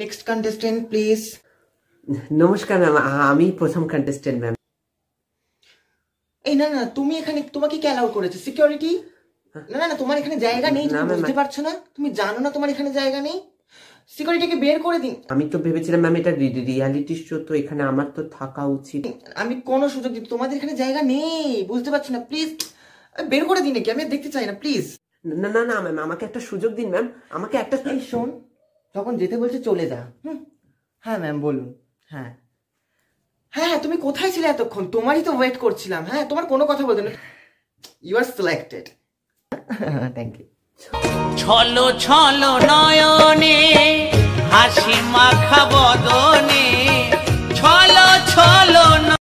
next contestant please নমস্কার ma'am আমি প্রথম কন্টেস্টেন্ট ম্যাম এই না না তুমি এখানে তোমাকে কে অ্যালাউ করেছে সিকিউরিটি না না না তোমার এখানে জায়গা নেই তুমি বুঝতে পারছো না তুমি জানো না তোমার এখানে জায়গা নেই সিকিউরিটিকে বের করে দিন আমি তো ভেবেছিলাম ম্যাম এটা রিয়ালিটি শো তো এখানে আমার তো থাকা উচিত আমি কোনো সুযোগ দিই তোমাদের এখানে জায়গা নেই বুঝতে পারছো না প্লিজ বের করে দিন নাকি আমি দেখতে চাই না প্লিজ না না না ম্যাম আমাকে একটা সুযোগ দিন ম্যাম আমাকে একটা শোন তখন যেতে বলছে চলে যা হুম হ্যাঁ ম্যাম বলুন হ্যাঁ।, হ্যাঁ হ্যাঁ তুমি কোথায় ছিলে এতক্ষণ তোমারই তো ওয়েট করছিলাম হ্যাঁ তোমার কোনো কথা বলতে না you are selected thank you ছলো ছলো নয়নে হাসি মাখা বদল